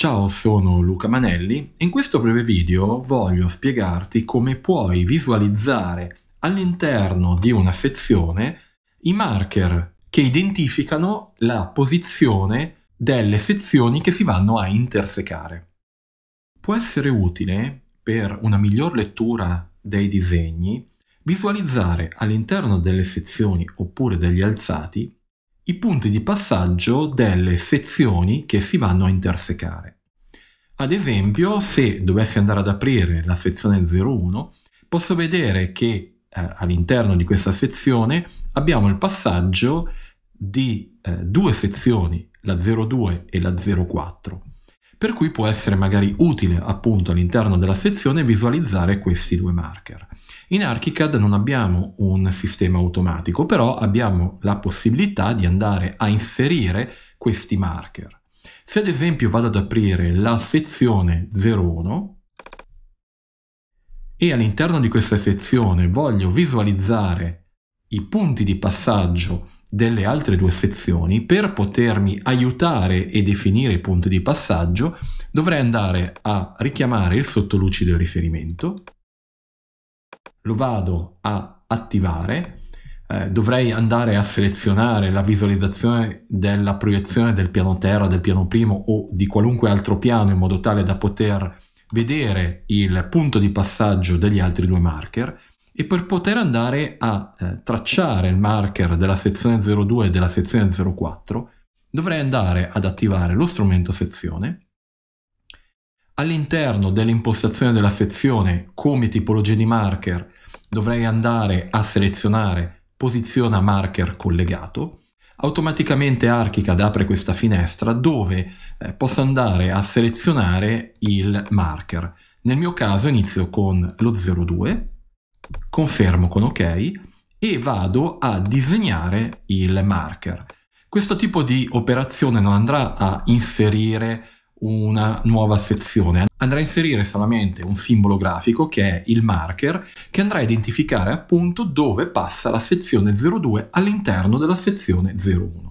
Ciao, sono Luca Manelli e in questo breve video voglio spiegarti come puoi visualizzare all'interno di una sezione i marker che identificano la posizione delle sezioni che si vanno a intersecare. Può essere utile, per una miglior lettura dei disegni, visualizzare all'interno delle sezioni oppure degli alzati i punti di passaggio delle sezioni che si vanno a intersecare. Ad esempio, se dovessi andare ad aprire la sezione 01, posso vedere che eh, all'interno di questa sezione abbiamo il passaggio di eh, due sezioni, la 02 e la 04 per cui può essere magari utile appunto all'interno della sezione visualizzare questi due marker. In ArchiCAD non abbiamo un sistema automatico, però abbiamo la possibilità di andare a inserire questi marker. Se ad esempio vado ad aprire la sezione 01 e all'interno di questa sezione voglio visualizzare i punti di passaggio delle altre due sezioni, per potermi aiutare e definire i punti di passaggio, dovrei andare a richiamare il sottolucido riferimento, lo vado a attivare, eh, dovrei andare a selezionare la visualizzazione della proiezione del piano terra, del piano primo o di qualunque altro piano in modo tale da poter vedere il punto di passaggio degli altri due marker, e per poter andare a eh, tracciare il marker della sezione 02 e della sezione 04 dovrei andare ad attivare lo strumento sezione. All'interno dell'impostazione della sezione come tipologia di marker dovrei andare a selezionare posiziona marker collegato. Automaticamente Archicad apre questa finestra dove eh, posso andare a selezionare il marker. Nel mio caso inizio con lo 02 confermo con ok e vado a disegnare il marker. Questo tipo di operazione non andrà a inserire una nuova sezione, andrà a inserire solamente un simbolo grafico che è il marker che andrà a identificare appunto dove passa la sezione 02 all'interno della sezione 01.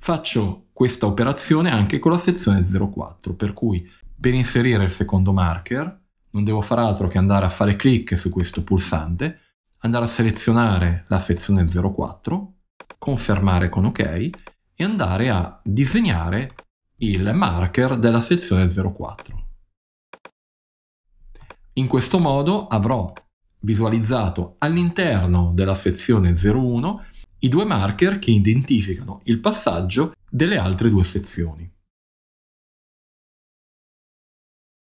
Faccio questa operazione anche con la sezione 04, per cui per inserire il secondo marker non devo fare altro che andare a fare clic su questo pulsante, andare a selezionare la sezione 04, confermare con OK e andare a disegnare il marker della sezione 04. In questo modo avrò visualizzato all'interno della sezione 01 i due marker che identificano il passaggio delle altre due sezioni.